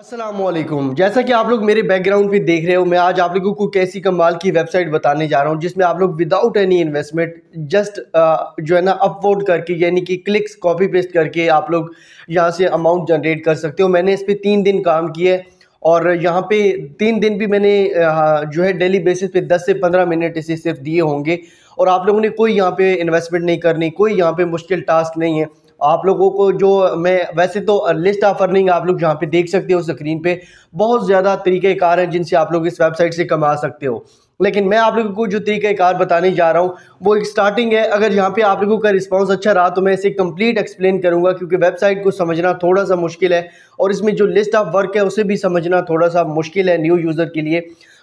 असलम जैसा कि आप लोग मेरे बैकग्राउंड पे देख रहे हो मैं आज आप लोगों को कैसी कमाल की वेबसाइट बताने जा रहा हूँ जिसमें आप लोग विदाउट एनी इन्वेस्टमेंट जस्ट जो है ना अपवोट करके यानी कि क्लिक्स कॉपी पेस्ट करके आप लोग यहाँ से अमाउंट जनरेट कर सकते हो मैंने इस पर तीन दिन काम किया और यहाँ पे तीन दिन भी मैंने uh, जो है डेली बेसिस पे 10 से 15 मिनट इसे सिर्फ दिए होंगे और आप लोगों ने कोई यहाँ पे इन्वेस्टमेंट नहीं करनी कोई यहाँ पे मुश्किल टास्क नहीं है आप लोगों को जो मैं वैसे तो लिस्ट ऑफ अर्निंग आप लोग जहाँ पे देख सकते हो स्क्रीन पे बहुत ज़्यादा तरीक़ेकार हैं जिनसे आप लोग इस वेबसाइट से कमा सकते हो लेकिन मैं आप लोगों को जो तरीक़ाकार बताने जा रहा हूँ वो एक स्टार्टिंग है अगर यहाँ पे आप लोगों का रिस्पांस अच्छा रहा तो मैं इसे कंप्लीट एक्सप्लेन करूँगा क्योंकि वेबसाइट को समझना थोड़ा सा मुश्किल है और इसमें जो लिस्ट ऑफ वर्क है उसे भी समझना थोड़ा सा मुश्किल है न्यू यूज़र के लिए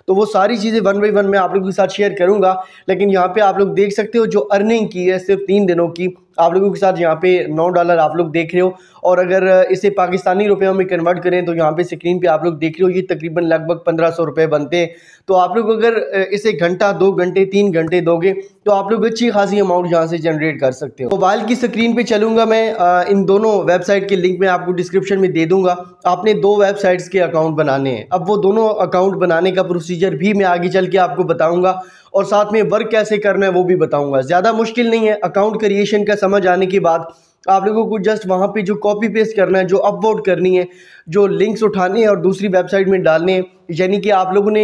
तो वो सारी चीज़ें वन बाई वन मैं आप लोगों के साथ शेयर करूँगा लेकिन यहाँ पर आप लोग देख सकते हो जो अर्निंग की है सिर्फ तीन दिनों की आप लोगों के साथ यहाँ पे नौ डॉलर आप लोग देख रहे हो और अगर इसे पाकिस्तानी रुपयों में कन्वर्ट करें तो यहाँ पे स्क्रीन पे आप लोग देख रहे हो ये तकरीबन लगभग पंद्रह सौ रुपये बनते हैं तो आप लोग अगर इसे घंटा दो घंटे तीन घंटे दोगे तो आप लोग अच्छी खासी अमाउंट यहाँ से जनरेट कर सकते हो मोबाइल की स्क्रीन पर चलूँगा मैं इन दोनों वेबसाइट के लिंक में आपको डिस्क्रिप्शन में दे दूँगा आपने दो वेबसाइट्स के अकाउंट बनाने हैं अब वो दोनों अकाउंट बनाने का प्रोसीजर भी मैं आगे चल के आपको बताऊँगा और साथ में वर्क कैसे करना है वो भी बताऊँगा ज़्यादा मुश्किल नहीं है अकाउंट क्रिएशन का समझ आने के बाद आप लोगों को जस्ट वहाँ पे जो कॉपी पेस्ट करना है जो अपलोड करनी है जो लिंक्स उठाने हैं और दूसरी वेबसाइट में डालने हैं यानी कि आप लोगों ने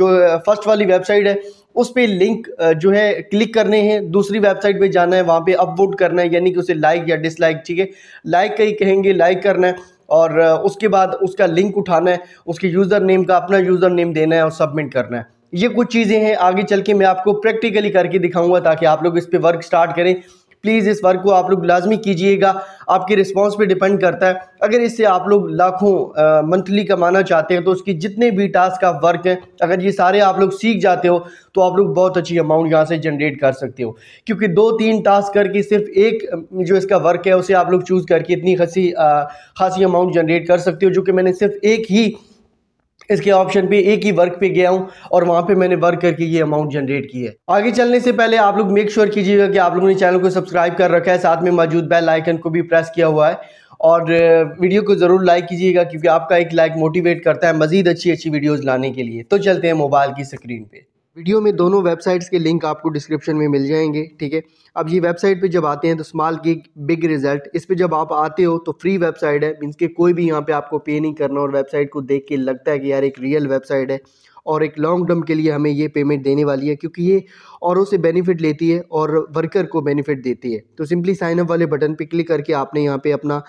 जो फर्स्ट वाली वेबसाइट है उस पर लिंक जो है क्लिक करने हैं दूसरी वेबसाइट पे जाना है वहाँ पे अपवोट करना है यानी कि उसे लाइक या डिसलाइक ठीक है लाइक कहीं कहेंगे लाइक करना है और उसके बाद उसका लिंक उठाना है उसके यूज़र नेम का अपना यूज़र नेम देना है और सबमिट करना है ये कुछ चीज़ें हैं आगे चल के मैं आपको प्रैक्टिकली करके दिखाऊंगा ताकि आप लोग इस पर वर्क स्टार्ट करें प्लीज़ इस वर्क को आप लोग लाजमी कीजिएगा आपके रिस्पांस पे डिपेंड करता है अगर इससे आप लोग लाखों मंथली कमाना चाहते हैं तो उसकी जितने भी टास्क का वर्क हैं अगर ये सारे आप लोग सीख जाते हो तो आप लोग बहुत अच्छी अमाउंट यहाँ से जनरेट कर सकते हो क्योंकि दो तीन टास्क करके सिर्फ एक जो इसका वर्क है उसे आप लोग चूज़ करके इतनी खासी खासी अमाउंट जनरेट कर सकते हो जो कि मैंने सिर्फ एक ही इसके ऑप्शन पे एक ही वर्क पे गया हूँ और वहाँ पे मैंने वर्क करके ये अमाउंट जनरेट की है आगे चलने से पहले आप लोग मेक श्योर कीजिएगा कि आप लोगों ने चैनल को सब्सक्राइब कर रखा है साथ में मौजूद बेल आइकन को भी प्रेस किया हुआ है और वीडियो को ज़रूर लाइक कीजिएगा क्योंकि आपका एक लाइक मोटिवेट करता है मज़ीद अच्छी अच्छी वीडियोज़ लाने के लिए तो चलते हैं मोबाइल की स्क्रीन पर वीडियो में दोनों वेबसाइट्स के लिंक आपको डिस्क्रिप्शन में मिल जाएंगे ठीक है अब ये वेबसाइट पे जब आते हैं तो स्मॉल गिग बिग रिजल्ट इस पे जब आप आते हो तो फ्री वेबसाइट है मीन्स के कोई भी यहाँ पे आपको पे नहीं करना और वेबसाइट को देख के लगता है कि यार एक रियल वेबसाइट है और एक लॉन्ग टर्म के लिए हमें ये पेमेंट देने वाली है क्योंकि ये औरों से बेनिफिट लेती है और वर्कर को बेनिफिट देती है तो सिंपली साइनअप वाले बटन पर क्लिक करके आपने यहाँ पर अपना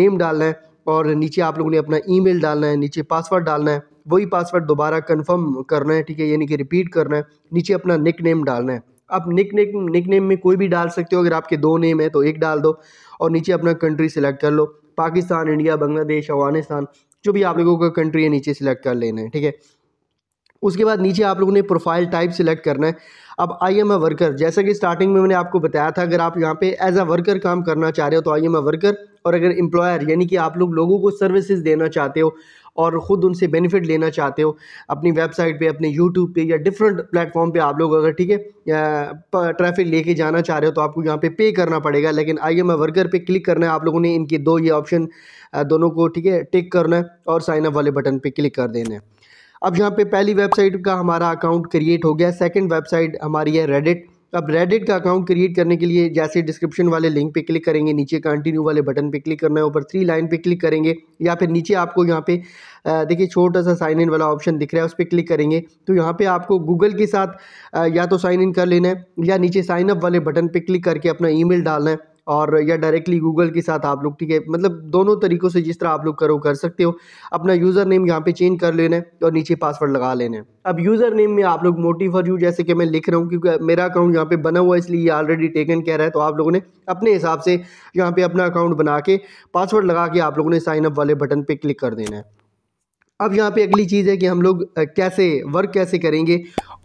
नेम डालना है और नीचे आप लोगों ने अपना ईमेल डालना है नीचे पासवर्ड डालना है वही पासवर्ड दोबारा कंफर्म करना है ठीक है यानी कि रिपीट करना है नीचे अपना निक नेम डालना है आप निक निक निक नेम में कोई भी डाल सकते हो अगर आपके दो नेम है तो एक डाल दो और नीचे अपना कंट्री सेलेक्ट कर लो पाकिस्तान इंडिया बांग्लादेश अफगानिस्तान जो भी आप लोगों का कंट्री है नीचे सेलेक्ट कर लेना है ठीक है उसके बाद नीचे आप लोगों ने प्रोफाइल टाइप सिलेक्ट करना है अब आई एम ए वर्कर जैसा कि स्टार्टिंग में मैंने आपको बताया था अगर आप यहाँ पे एज अ वर्कर काम करना चाह रहे हो तो आई एम ए वर्कर और अगर एम्प्लॉयर यानी कि आप लोग लोगों को सर्विसेज देना चाहते हो और ख़ुद उनसे बेनिफिट लेना चाहते हो अपनी वेबसाइट पे अपने यूट्यूब पे या डिफरेंट प्लेटफॉर्म पे आप लोग अगर ठीक है ट्रैफिक लेके जाना चाह रहे हो तो आपको यहाँ पे पे करना पड़ेगा लेकिन आई एम ए वर्कर पे क्लिक करना है आप लोगों ने इनके दो ये ऑप्शन दोनों को ठीक है टिक करना है और साइनअप वाले बटन पर क्लिक कर देना है अब यहाँ पे पहली वेबसाइट का हमारा अकाउंट क्रिएट हो गया सेकंड वेबसाइट हमारी है रेडिट अब रेडिट का अकाउंट क्रिएट करने के लिए जैसे डिस्क्रिप्शन वाले लिंक पे क्लिक करेंगे नीचे कंटिन्यू वाले बटन पे क्लिक करना है ऊपर थ्री लाइन पे क्लिक करेंगे या फिर नीचे आपको यहाँ पे देखिए छोटा सा साइन इन वाला ऑप्शन दिख रहा है उस पर क्लिक करेंगे तो यहाँ पे आपको गूगल के साथ या तो साइन इन कर लेना है या नीचे साइनअप वाले बटन पर क्लिक करके अपना ई डालना है और या डायरेक्टली गूगल के साथ आप लोग ठीक है मतलब दोनों तरीक़ों से जिस तरह आप लोग करो कर सकते हो अपना यूज़र नेम यहाँ पे चेंज कर लेना है और नीचे पासवर्ड लगा लेना है अब यूज़र नेम में आप लोग मोटिव फॉर यू जैसे कि मैं लिख रहा हूँ क्योंकि मेरा अकाउंट यहाँ पे बना हुआ है इसलिए ये ऑलरेडी टेकन कह रहा है तो आप लोगों ने अपने हिसाब से यहाँ पर अपना अकाउंट बना के पासवर्ड लगा के आप लोगों ने साइनअप वाले बटन पर क्लिक कर देना है अब यहाँ पे अगली चीज़ है कि हम लोग कैसे वर्क कैसे करेंगे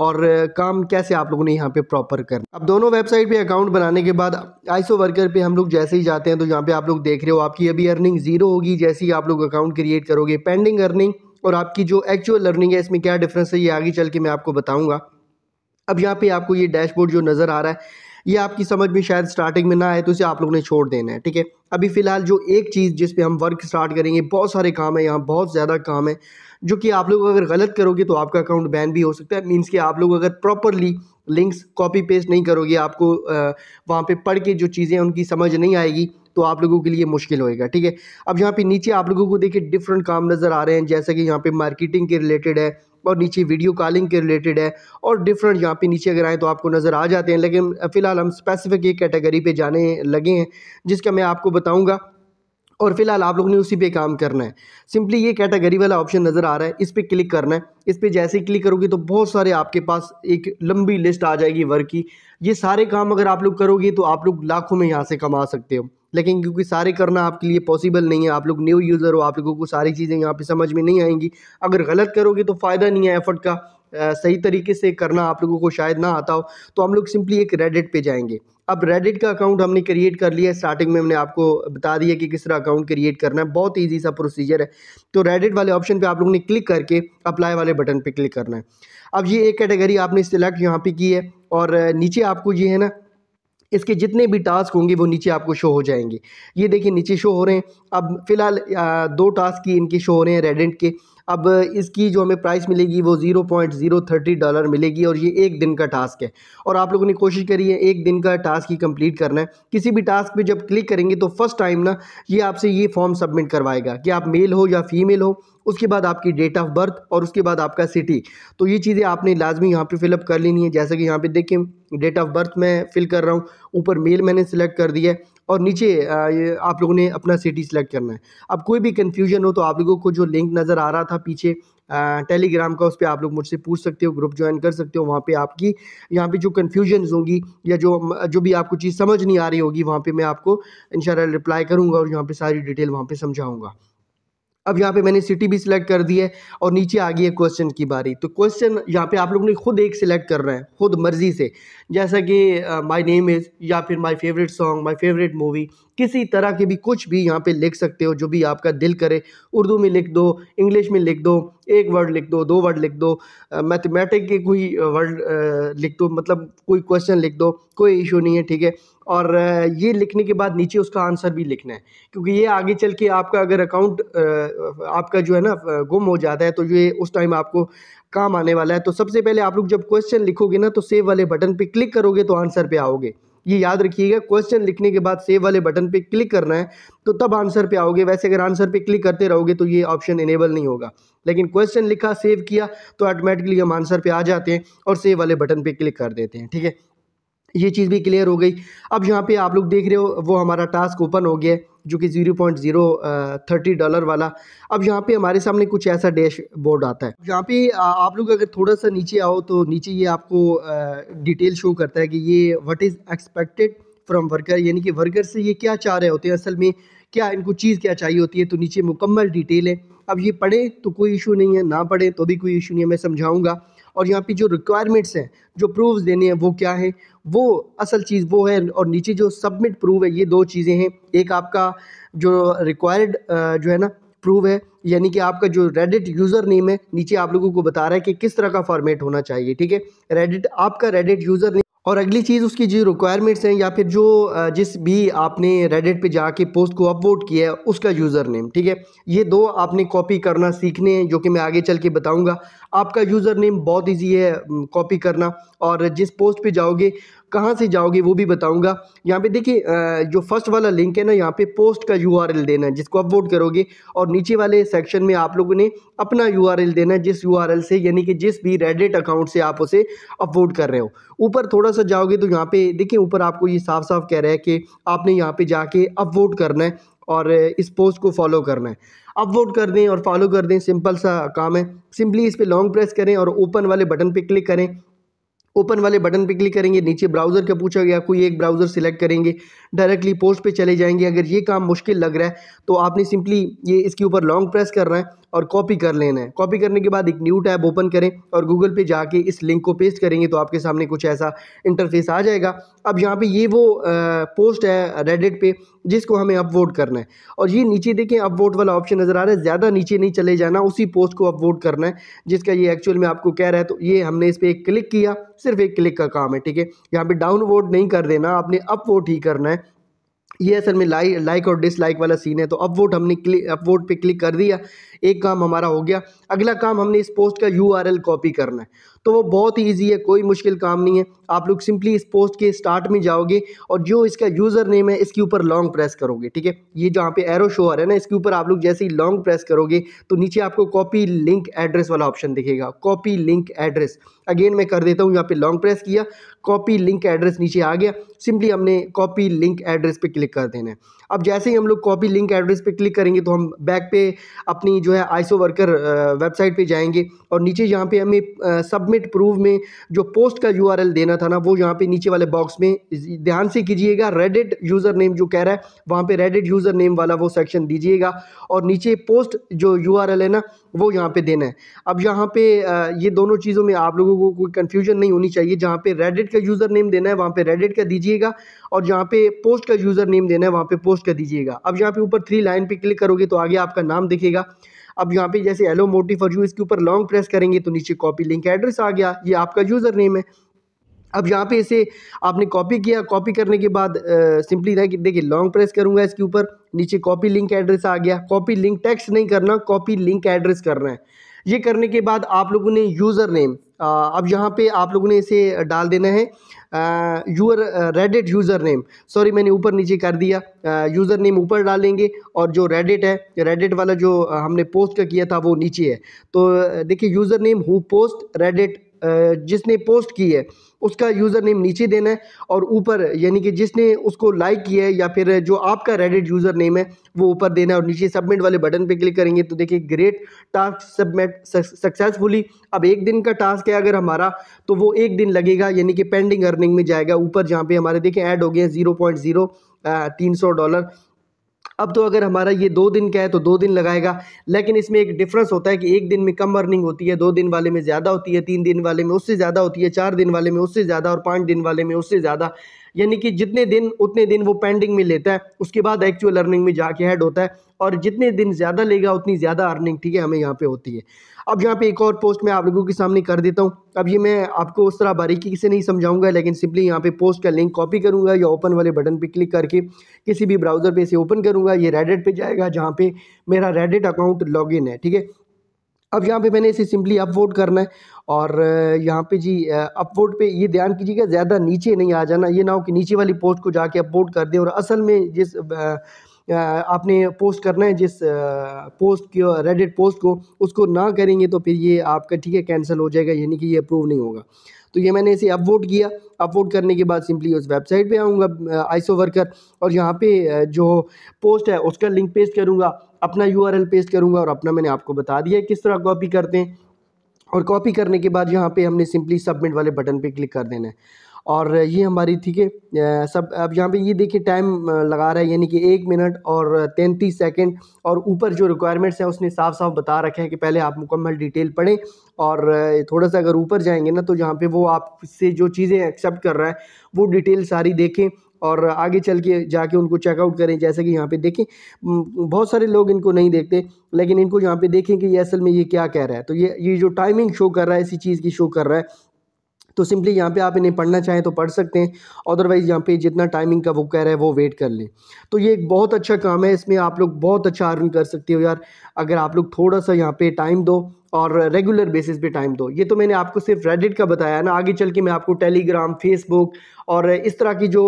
और काम कैसे आप लोगों ने यहाँ पे प्रॉपर करना अब दोनों वेबसाइट पे अकाउंट बनाने के बाद आईसो वर्कर पे हम लोग जैसे ही जाते हैं तो यहाँ पे आप लोग देख रहे हो आपकी अभी अर्निंग ज़ीरो होगी जैसे ही आप लोग अकाउंट क्रिएट करोगे पेंडिंग अर्निंग और आपकी जो एक्चुअल अर्निंग है इसमें क्या डिफरेंस है ये आगे चल के मैं आपको बताऊँगा अब यहाँ पे आपको ये डैशबोर्ड जो नज़र आ रहा है ये आपकी समझ में शायद स्टार्टिंग में ना आए तो इसे आप लोगों ने छोड़ देना है ठीक है अभी फ़िलहाल जो एक चीज़ जिस पे हम वर्क स्टार्ट करेंगे बहुत सारे काम है यहाँ बहुत ज़्यादा काम है जो कि आप लोग अगर गलत करोगे तो आपका अकाउंट बैन भी हो सकता है मीन्स कि आप लोग अगर प्रॉपरली लिंक्स कॉपी पेस्ट नहीं करोगे आपको वहाँ पे पढ़ के जो चीज़ें उनकी समझ नहीं आएगी तो आप लोगों के लिए मुश्किल होएगा ठीक है अब यहाँ पे नीचे आप लोगों को देखिए डिफरेंट काम नज़र आ रहे हैं जैसे कि यहाँ पे मार्केटिंग के रिलेटेड है और नीचे वीडियो कॉलिंग के रिलेटेड है और डिफरेंट यहाँ पे नीचे अगर आएँ तो आपको नज़र आ जाते हैं लेकिन फ़िलहाल हम स्पेसिफिक एक कैटेगरी पे जाने लगे हैं जिसका मैं आपको बताऊँगा और फिलहाल आप लोग ने उसी पे काम करना है सिंपली ये कैटेगरी वाला ऑप्शन नज़र आ रहा है इस पर क्लिक करना है इस पर जैसे ही क्लिक करोगे तो बहुत सारे आपके पास एक लंबी लिस्ट आ जाएगी वर्क की ये सारे काम अगर आप लोग करोगे तो आप लोग लाखों में यहाँ से कमा सकते हो लेकिन क्योंकि सारे करना आपके लिए पॉसिबल नहीं है आप लोग न्यू यूज़र हो आप लोगों को सारी चीज़ें यहाँ पर समझ में नहीं आएंगी अगर गलत करोगे तो फ़ायदा नहीं है एफर्ट का सही तरीके से करना आप लोगों को शायद ना आता हो तो हम लोग सिंपली एक रेडिट पे जाएंगे अब रेडिट का अकाउंट हमने क्रिएट कर लिया स्टार्टिंग में हमने आपको बता दिया कि किस तरह अकाउंट क्रिएट करना है बहुत ईजी सा प्रोसीजर है तो रेडिट वाले ऑप्शन पे आप लोगों ने क्लिक करके अप्लाई वाले बटन पे क्लिक करना है अब ये एक कैटेगरी आपने सिलेक्ट यहाँ पे की है और नीचे आपको ये है ना इसके जितने भी टास्क होंगे वो नीचे आपको शो हो जाएंगे ये देखिए नीचे शो हो रहे हैं अब फिलहाल दो टास्क की इनके शो हो रहे हैं रेडेंट के अब इसकी जो हमें प्राइस मिलेगी वो zero point zero thirty dollar मिलेगी और ये एक दिन का टास्क है और आप लोगों ने कोशिश करी है एक दिन का टास्क ही कंप्लीट करना है किसी भी टास्क पे जब क्लिक करेंगे तो फर्स्ट टाइम ना ये आपसे ये फॉर्म सबमिट करवाएगा कि आप मेल हो या फीमेल हो उसके बाद आपकी डेट ऑफ बर्थ और उसके बाद आपका सिटी तो ये चीज़ें आपने लाजमी यहाँ पर फिलअप कर लेनी है जैसा कि यहाँ पर देखें डेट ऑफ बर्थ मैं फ़िल कर रहा हूँ ऊपर मेल मैंने सेलेक्ट कर दिया है और नीचे ये आप लोगों ने अपना सिटी सेलेक्ट करना है अब कोई भी कन्फ्यूजन हो तो आप लोगों को जो लिंक नज़र आ रहा था पीछे टेलीग्राम का उस पर आप लोग मुझसे पूछ सकते हो ग्रुप ज्वाइन कर सकते हो वहाँ पे आपकी यहाँ पे जो कन्फ्यूजन्स होंगी या जो जो भी आपको चीज़ समझ नहीं आ रही होगी वहाँ पे मैं आपको इन रिप्लाई करूँगा और यहाँ पे सारी डिटेल वहाँ पे समझाऊँगा अब यहाँ पे मैंने सिटी भी सिलेक्ट कर दी है और नीचे आ गई है क्वेश्चन की बारी तो क्वेश्चन यहाँ पे आप लोगों ने खुद एक सिलेक्ट कर रहे हैं खुद मर्जी से जैसा कि माय नेम इज़ या फिर my favourite song my favourite movie किसी तरह के भी कुछ भी यहाँ पे लिख सकते हो जो भी आपका दिल करे उर्दू में लिख दो इंग्लिश में लिख दो एक वर्ड लिख दो दो वर्ड लिख दो मैथमेटिक के कोई वर्ड लिख दो मतलब कोई क्वेश्चन लिख दो कोई इशू नहीं है ठीक है और ये लिखने के बाद नीचे उसका आंसर भी लिखना है क्योंकि ये आगे चल के आपका अगर अकाउंट आपका जो है ना गुम हो जाता है तो ये उस टाइम आपको काम आने वाला है तो सबसे पहले आप लोग जब क्वेश्चन लिखोगे ना तो सेव वाले बटन पे क्लिक करोगे तो आंसर पे आओगे ये याद रखिएगा क्वेश्चन लिखने के बाद सेव वाले बटन पे क्लिक करना है तो तब आंसर पे आओगे वैसे अगर आंसर पे क्लिक करते रहोगे तो ये ऑप्शन इनेबल नहीं होगा लेकिन क्वेश्चन लिखा सेव किया तो ऑटोमेटिकली हम आंसर पे आ जाते हैं और सेव वाले बटन पे क्लिक कर देते हैं ठीक है ये चीज़ भी क्लियर हो गई अब यहाँ पे आप लोग देख रहे हो वो हमारा टास्क ओपन हो गया जो कि zero point zero thirty dollar वाला अब यहाँ पे हमारे सामने कुछ ऐसा डैश बोर्ड आता है यहाँ पे आप लोग अगर थोड़ा सा नीचे आओ तो नीचे ये आपको डिटेल शो करता है कि ये what is expected from worker यानी कि वर्कर से ये क्या चाह रहे होते हैं असल में क्या इनको चीज़ क्या चाहिए होती है तो नीचे मुकम्मल डिटेल है अब ये पढ़े तो कोई इशू नहीं है ना पढ़े तो भी कोई इशू नहीं है मैं समझाऊँगा और यहाँ पे जो रिक्वायरमेंट्स हैं जो प्रूफ देने हैं वो क्या है वो असल चीज़ वो है और नीचे जो सबमिट प्रूफ है ये दो चीज़ें हैं एक आपका जो रिक्वायर्ड जो है ना प्रूव है यानी कि आपका जो रेडिट यूज़र नेम है नीचे आप लोगों को बता रहा है कि किस तरह का फॉर्मेट होना चाहिए ठीक है रेडिट आपका रेडिट यूज़र और अगली चीज़ उसकी जो रिक्वायरमेंट्स हैं या फिर जो जिस भी आपने रेडिट पे जाके पोस्ट को अपवोट किया है उसका यूज़र नेम ठीक है ये दो आपने कॉपी करना सीखने हैं जो कि मैं आगे चल के बताऊँगा आपका यूज़र नेम बहुत इजी है कॉपी करना और जिस पोस्ट पे जाओगे कहाँ से जाओगे वो भी बताऊँगा यहाँ पे देखिए जो फर्स्ट वाला लिंक है ना यहाँ पे पोस्ट का यू देना है जिसको आप वोट करोगे और नीचे वाले सेक्शन में आप लोगों ने अपना यू देना है जिस यू से यानी कि जिस भी रेडिट अकाउंट से आप उसे अपवोट कर रहे हो ऊपर थोड़ा सा जाओगे तो यहाँ पे देखिए ऊपर आपको ये साफ साफ कह रहा है कि आपने यहाँ पे जाके अपवोट करना है और इस पोस्ट को फॉलो करना है अपवोट कर दें और फॉलो कर दें सिंपल सा काम है सिंपली इस पर लॉन्ग प्रेस करें और ओपन वाले बटन पे क्लिक करें ओपन वाले बटन पे क्लिक करेंगे नीचे ब्राउज़र का पूछा गया कोई एक ब्राउज़र सिलेक्ट करेंगे डायरेक्टली पोस्ट पे चले जाएंगे अगर ये काम मुश्किल लग रहा है तो आपने सिंपली ये इसके ऊपर लॉन्ग प्रेस करना है और कॉपी कर लेना है कॉपी करने के बाद एक न्यू टैब ओपन करें और गूगल पे जाके इस लिंक को पेस्ट करेंगे तो आपके सामने कुछ ऐसा इंटरफेस आ जाएगा अब यहाँ पे ये वो आ, पोस्ट है रेडिट पे जिसको हमें अप वोट करना है और ये नीचे देखें अप वोट वाला ऑप्शन नज़र आ रहा है ज़्यादा नीचे नहीं चले जाना उसी पोस्ट को अपवोट करना है जिसका ये एक्चुअल में आपको कह रहा है तो ये हमने इस पर एक क्लिक किया सिर्फ एक क्लिक का काम है ठीक है यहाँ पर डाउन वोट नहीं कर देना आपने अप वोट ही करना है ये असल में लाइक लाइक और डिसलाइक वाला सीन है तो अब वोट हमने क्लिक अब वोट पे क्लिक कर दिया एक काम हमारा हो गया अगला काम हमने इस पोस्ट का यूआरएल कॉपी करना है तो वो बहुत ही ईजी है कोई मुश्किल काम नहीं है आप लोग सिंपली इस पोस्ट के स्टार्ट में जाओगे और जो इसका यूज़र नेम है इसके ऊपर लॉन्ग प्रेस करोगे ठीक है ये जहाँ पे एरो शो आ रहा है ना इसके ऊपर आप लोग जैसे ही लॉन्ग प्रेस करोगे तो नीचे आपको कॉपी लिंक एड्रेस वाला ऑप्शन दिखेगा कॉपी लिंक एड्रेस अगेन मैं कर देता हूँ यहाँ पे लॉन्ग प्रेस किया कॉपी लिंक एड्रेस नीचे आ गया सिंपली हमने कॉपी लिंक एड्रेस पे क्लिक कर देना है अब जैसे ही हम लोग कॉपी लिंक एड्रेस पे क्लिक करेंगे तो हम बैक पे अपनी जो है आईसो वर्कर वेबसाइट पे जाएंगे और नीचे यहाँ पे हमें सबमिट प्रूव में जो पोस्ट का यू देना था ना वो यहाँ पे नीचे वाले बॉक्स में ध्यान से कीजिएगा रेडिट यूज़र नेम जो कह रहा है वहाँ पर रेडिट यूज़र नेम वाला वो सेक्शन दीजिएगा और नीचे पोस्ट जो यू है ना वो यहाँ पर देना है अब यहाँ पर ये दोनों चीज़ों में आप लोगों को कोई कन्फ्यूजन नहीं होनी चाहिए जहाँ पर रेडिट का यूज़र नेम देना है वहाँ पर रेडिट का दीजिएगा और जहाँ पे पोस्ट का यूज़र नेम देना है वहाँ पर पोस्ट कर दीजिएगा अब यहाँ पे ऊपर थ्री लाइन पे क्लिक करोगे तो आगे आपका नाम दिखेगा अब यहाँ पे जैसे एलो मोटिव फॉर यू इसके ऊपर लॉन्ग प्रेस करेंगे तो नीचे कॉपी लिंक एड्रेस आ गया ये आपका यूज़र नेम है अब यहाँ पे इसे आपने कॉपी किया कॉपी करने के बाद सिंपली रह देखिए लॉन्ग प्रेस करूँगा इसके ऊपर नीचे कॉपी लिंक एड्रेस आ गया कॉपी लिंक टेक्स्ट नहीं करना कॉपी लिंक एड्रेस करना है ये करने के बाद आप लोगों ने यूज़र नेम अब यहाँ पे आप लोगों ने इसे डाल देना है your Reddit user name sorry मैंने ऊपर नीचे कर दिया यूज़र uh, नेम ऊपर डालेंगे और जो रेडिट है रेडिट वाला जो uh, हमने पोस्ट का किया था वो नीचे है तो uh, देखिए user name who post Reddit जिसने पोस्ट की है उसका यूज़र नेम नीचे देना है और ऊपर यानी कि जिसने उसको लाइक किया है या फिर जो आपका रेडिट यूज़र नेम है वो ऊपर देना है और नीचे सबमिट वाले बटन पे क्लिक करेंगे तो देखिए ग्रेट टास्क सबमिट सक्सेसफुली अब एक दिन का टास्क है अगर हमारा तो वो एक दिन लगेगा यानी कि पेंडिंग अर्निंग में जाएगा ऊपर जहाँ पे हमारे देखें ऐड हो गए जीरो पॉइंट जीरो तीन सौ डॉलर अब तो अगर हमारा ये दो दिन का है तो दो दिन लगाएगा लेकिन इसमें एक डिफरेंस होता है कि एक दिन में कम अर्निंग होती है दो दिन वाले में ज़्यादा होती है तीन दिन वाले में उससे ज़्यादा होती है चार दिन वाले में उससे ज़्यादा और पाँच दिन वाले में उससे ज़्यादा यानी कि जितने दिन उतने दिन वो पेंडिंग में लेता है उसके बाद एक्चुअल अर्निंग में जाके हेड होता है और जितने दिन ज़्यादा लेगा उतनी ज़्यादा अर्निंग ठीक है हमें यहाँ पे होती है अब यहाँ पे एक और पोस्ट मैं आप लोगों के सामने कर देता हूँ अब ये मैं आपको उस तरह बारीकी से नहीं समझाऊंगा लेकिन सिंपली यहाँ पे पोस्ट का लिंक कॉपी करूँगा या ओपन वाले बटन पे क्लिक करके किसी भी ब्राउज़र पे इसे ओपन करूँगा ये रेडिट पे जाएगा जहाँ पे मेरा रेडिट अकाउंट लॉग है ठीक है अब यहाँ पे मैंने इसे सिंपली अपवोट करना है और यहाँ पे जी अप पे ये ध्यान कीजिएगा ज़्यादा नीचे नहीं आ जाना ये ना हो कि नीचे वाली पोस्ट को जाके अपवोट कर दें और असल में जिस आपने पोस्ट करना है जिस पोस्ट की रेडिट पोस्ट को उसको ना करेंगे तो फिर ये आपका ठीक है कैंसिल हो जाएगा यानी कि ये अप्रूव नहीं होगा तो ये मैंने इसे अपवोट किया अपवोट करने के बाद सिंपली उस वेबसाइट पे आऊँगा आईसो वर्कर और यहाँ पे जो पोस्ट है उसका लिंक पेस्ट करूँगा अपना यू पेस्ट करूँगा और अपना मैंने आपको बता दिया किस तरह कॉपी करते हैं और कॉपी करने के बाद यहाँ पे हमने सिंपली सबमिट वाले बटन पे क्लिक कर देना है और ये हमारी ठीक है सब अब यहाँ पे ये देखिए टाइम लगा रहा है यानी कि एक मिनट और तैंतीस सेकंड और ऊपर जो रिक्वायरमेंट्स हैं उसने साफ साफ बता रखा है कि पहले आप मुकम्मल डिटेल पढ़ें और थोड़ा सा अगर ऊपर जाएंगे ना तो यहाँ पे वो आपसे जो चीज़ें एक्सेप्ट कर रहा है वो डिटेल सारी देखें और आगे चल के जाके उनको चेकआउट करें जैसे कि यहाँ पे देखें बहुत सारे लोग इनको नहीं देखते लेकिन इनको यहाँ पे देखें कि ये असल में ये क्या कह रहा है तो ये ये जो टाइमिंग शो कर रहा है इसी चीज़ की शो कर रहा है तो सिंपली यहाँ पे आप इन्हें पढ़ना चाहें तो पढ़ सकते हैं अदरवाइज़ यहाँ पे जितना टाइमिंग का वो कह रहा है वो वेट कर लें तो ये एक बहुत अच्छा काम है इसमें आप लोग बहुत अच्छा अर्न कर सकते हो यार अगर आप लोग थोड़ा सा यहाँ पे टाइम दो और रेगुलर बेसिस पे टाइम दो ये तो मैंने आपको सिर्फ रेडिट का बताया ना आगे चल के मैं आपको टेलीग्राम फेसबुक और इस तरह की जो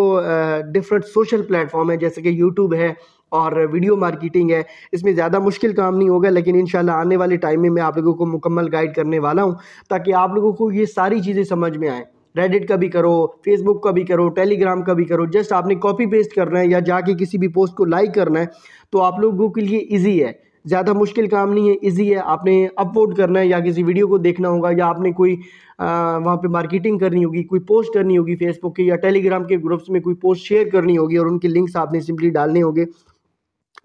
डिफरेंट सोशल प्लेटफॉर्म है जैसे कि यूट्यूब है और वीडियो मार्केटिंग है इसमें ज़्यादा मुश्किल काम नहीं होगा लेकिन इन आने वाले टाइम में मैं आप लोगों को मुकम्मल गाइड करने वाला हूँ ताकि आप लोगों को ये सारी चीज़ें समझ में आएँ रेडिट का भी करो फेसबुक का भी करो टेलीग्राम का भी करो जस्ट आपने कॉपी पेस्ट करना है या जाके किसी भी पोस्ट को लाइक करना है तो आप लोगों के लिए ईजी है ज़्यादा मुश्किल काम नहीं है ईजी है आपने अपलोड करना है या किसी वीडियो को देखना होगा या आपने कोई वहाँ पे मार्केटिंग करनी होगी कोई पोस्ट करनी होगी फेसबुक के या टेलीग्राम के ग्रुप्स में कोई पोस्ट शेयर करनी होगी और उनके लिंक्स आपने सिंपली डालने होंगे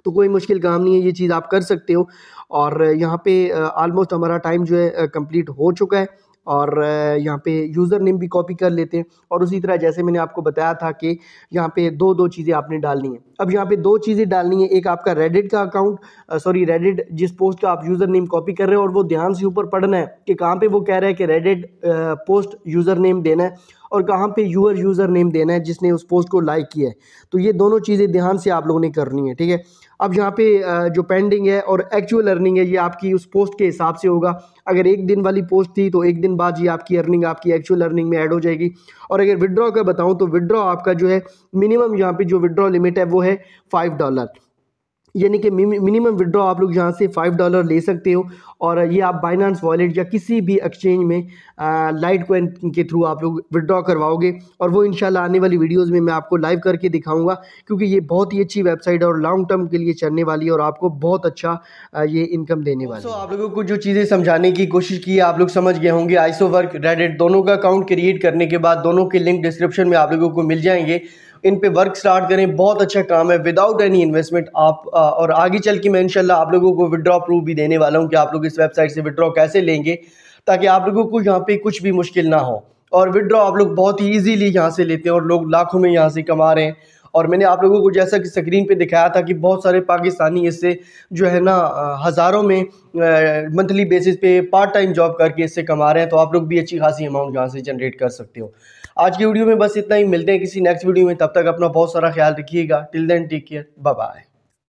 तो कोई मुश्किल काम नहीं है ये चीज़ आप कर सकते हो और यहाँ पे ऑलमोस्ट हमारा टाइम जो है कंप्लीट हो चुका है और यहाँ पे यूज़र नेम भी कॉपी कर लेते हैं और उसी तरह जैसे मैंने आपको बताया था कि यहाँ पे दो दो चीज़ें आपने डालनी है अब यहाँ पे दो चीज़ें डालनी है एक आपका रेडिट का अकाउंट सॉरी रेडिट जिस पोस्ट का आप यूज़र नेम कॉपी कर रहे हैं और वो ध्यान से ऊपर पढ़ना है कि कहाँ पर वो कह रहा है कि रेडिट पोस्ट यूज़र नेम देना है और कहाँ पे यूअर यूज़र नेम देना है जिसने उस पोस्ट को लाइक किया है तो ये दोनों चीज़ें ध्यान से आप लोगों ने करनी है ठीक है अब यहाँ पे जो पेंडिंग है और एक्चुअल अर्निंग है ये आपकी उस पोस्ट के हिसाब से होगा अगर एक दिन वाली पोस्ट थी तो एक दिन बाद ये आपकी अर्निंग आपकी एक्चुअल अर्निंग में ऐड हो जाएगी और अगर विड्रॉ का बताऊँ तो विड्रॉ आपका जो है मिनिमम यहाँ पे जो विड्रॉ लिमिट है वो है फाइव डॉलर यानी कि मिनिमम विड्रॉ आप लोग यहाँ से फाइव डॉलर ले सकते हो और ये आप बाइनांस वॉलेट या किसी भी एक्सचेंज में लाइट कोइन के थ्रू आप लोग विड्रॉ करवाओगे और वो इंशाल्लाह आने वाली वीडियोस में मैं आपको लाइव करके दिखाऊंगा क्योंकि ये बहुत ही अच्छी वेबसाइट है और लॉन्ग टर्म के लिए चलने वाली है और आपको बहुत अच्छा ये इनकम देने वाली है तो आप लोगों को जो चीज़ें समझाने की कोशिश की आप लोग समझ गए होंगे आइसो वर्क रेडिट दोनों का अकाउंट क्रिएट करने के बाद दोनों के लिंक डिस्क्रिप्शन में आप लोगों को मिल जाएंगे इन पे वर्क स्टार्ट करें बहुत अच्छा काम है विदाउट एनी इन्वेस्टमेंट आप आ, और आगे चल के मैं इनशाला आप लोगों को विदड्रॉ प्रूफ भी देने वाला हूँ कि आप लोग इस वेबसाइट से विड्रॉ कैसे लेंगे ताकि आप लोगों को यहाँ पे कुछ भी मुश्किल ना हो और विदड्रॉ आप लोग बहुत ही ईजीली यहाँ से लेते हैं और लोग लाखों में यहाँ से कमा रहे हैं और मैंने आप लोगों को जैसा कि स्क्रीन पे दिखाया था कि बहुत सारे पाकिस्तानी इससे जो है ना हज़ारों में मंथली बेसिस पे पार्ट टाइम जॉब करके इससे कमा रहे हैं तो आप लोग भी अच्छी खासी अमाउंट यहाँ से जनरेट कर सकते हो आज की वीडियो में बस इतना ही मिलते हैं किसी नेक्स्ट वीडियो में तब तक अपना बहुत सारा ख्याल रखिएगा till then take care bye